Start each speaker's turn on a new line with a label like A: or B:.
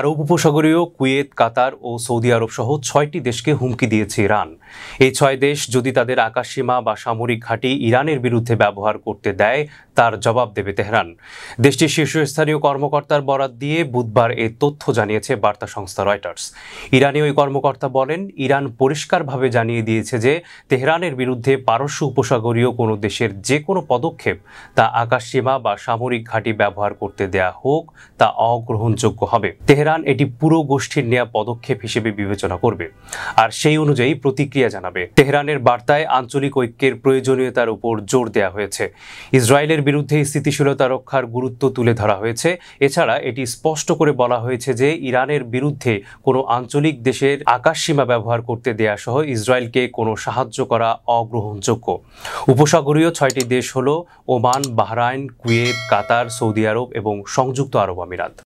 A: আরব উপসাগরীয় Kuwait কাতার ও Saudi আরব সহ ছয়টি দেশকে হুমকি দিয়েছে ইরান এই ছয় দেশ যদি তাদের আকাশসীমা বা সামরিক ঘাঁটি ইরানের বিরুদ্ধে ব্যবহার করতে দেয় তার জবাব দেবে তেহরান দেশটির শীর্ষস্থানীয় কর্মকর্তার বরাত দিয়ে বুধবার এ তথ্য জানিয়েছে বার্তা সংস্থা রয়টার্স ইরানি ওই কর্মকর্তা বলেন ইরান পরিষ্কারভাবে জানিয়ে দিয়েছে যে তেহরানের বিরুদ্ধে পারস্য উপসাগরীয় কোনো দেশের যে কোনো পদক্ষেপ তা আকাশসীমা বা সামরিক ঘাঁটি ব্যবহার করতে দেয়া হোক তা অগ্রহণযোগ্য হবে তেহরান এটি পুরো গোষ্ঠীর নেয়া পদক্ষেপ হিসেবে বিবেচনা করবে আর সেই অনুযায়ী প্রতিক্রিয়া জানাবে তেহরানের বার্তায় আঞ্চলিক ঐক্যের প্রয়োজনীয়তার উপর জোর দেওয়া হয়েছে ইসরায়েলের বিরুদ্ধে স্থিতিশীলতা রক্ষার গুরুত্ব তুলে ধরা হয়েছে এছাড়া এটি স্পষ্ট করে বলা হয়েছে যে ইরানের বিরুদ্ধে কোনো আঞ্চলিক দেশের আকাশসীমা ব্যবহার করতে দেয়া সহ ইসরায়েলকে কোনো সাহায্য করা অগ্রহণযোগ্য উপসাগরীয় ছয়টি দেশ হল Oman Bahrain Kuwait Qatar Saudi আরব এবং সংযুক্ত আরব আমিরাত